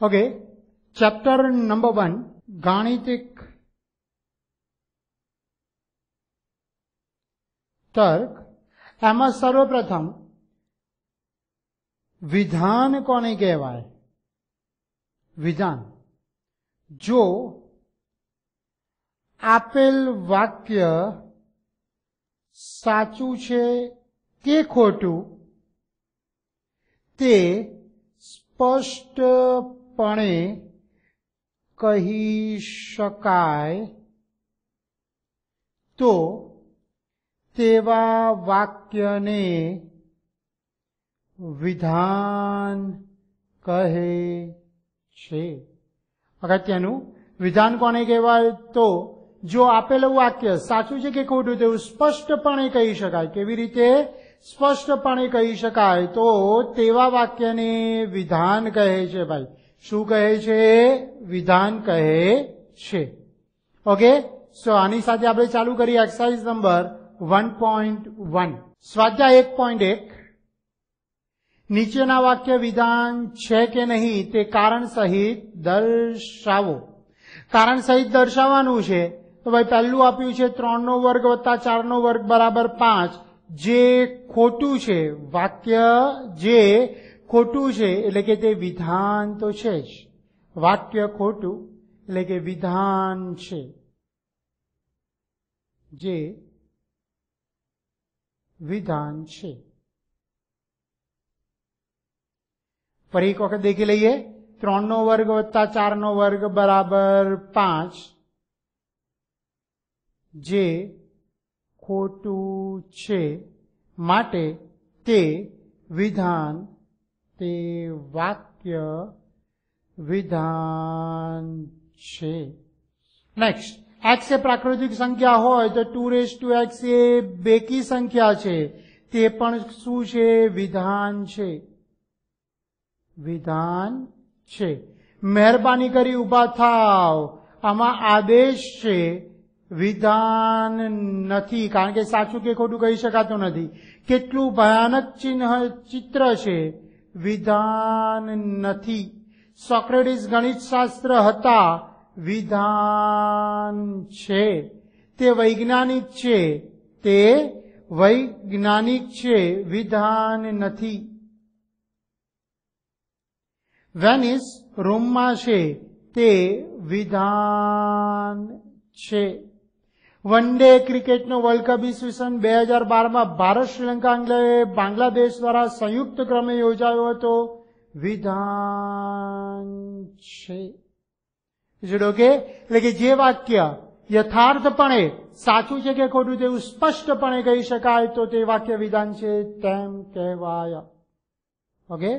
Okay, chapter number one ગાણિતિક તર્ક એમાં સર્વપ્રથમ વિધાન કોને કહેવાય વિધાન જો આપેલ વાક્ય સાચું છે કે ખોટું તે સ્પષ્ટ પણે કહી શકાય તો તેવા વાક્યને વિધાન કહે છે અગત્યનું વિધાન કોને કહેવાય તો જો આપેલું વાક્ય સાચું છે કે ખોટું તેવું સ્પષ્ટપણે કહી શકાય કેવી રીતે સ્પષ્ટપણે કહી શકાય તો તેવા વાક્યને વિધાન કહે છે ભાઈ શું કહે છે વિધાન કહે છે ઓકે સો આની સાથે આપણે ચાલુ કરીએ exercise number one point one સ્વાધ્યાય એક પોઈન્ટ એક નીચેના વાક્ય વિધાન છે કે નહીં તે કારણ સહિત દર્શાવો કારણ સહિત દર્શાવવાનું છે તો ભાઈ પહેલું આપ્યું છે ત્રણનો વર્ગ વત્તા ચારનો વર્ગ બરાબર પાંચ જે ખોટું છે વાક્ય જે ખોટું છે એટલે કે તે વિધાન તો છે જ વાક્ય ખોટું એટલે કે વિધાન છે જે વિધાન છે ફરી એક વખત દેખી લઈએ ત્રણ નો વર્ગ વત્તા ચાર નો વર્ગ બરાબર પાંચ જે ખોટું છે માટે તે વિધાન તે વાક્ય વિધાન છે નેક્સ્ટ એક્સ એ પ્રાકૃતિક સંખ્યા હોય તો ટુ રેસ ટુ એક્સ એ બેકી સંખ્યા છે તે પણ શું છે વિધાન છે વિધાન છે મહેરબાની કરી ઉભા થાવ આમાં આદેશ છે વિધાન નથી કારણ કે સાચું કે ખોટું કહી શકાતું નથી કેટલું ભયાનક ચિહ્ન ચિત્ર છે વિધાન નથી સોક્રેટિસ ગણિત શાસ્ત્ર હતા વિધાન છે તે વૈજ્ઞાનિક છે તે વૈજ્ઞાનિક છે વિધાન નથી વેનિસ રોમમાં છે તે વિધાન છે વન ડે ક્રિકેટનો વર્લ્ડ કપ ઈસવીસન બે હજાર બારમાં ભારત શ્રીલંકા બાંગ્લાદેશ દ્વારા સંયુક્ત ક્રમે યોજાયો હતો વિધાન છે જોડો કે એટલે કે જે વાક્ય યથાર્થપણે સાચું છે કે ખોટું તેવું સ્પષ્ટપણે કહી શકાય તો તે વાક્ય વિધાન છે તેમ કહેવાય ઓકે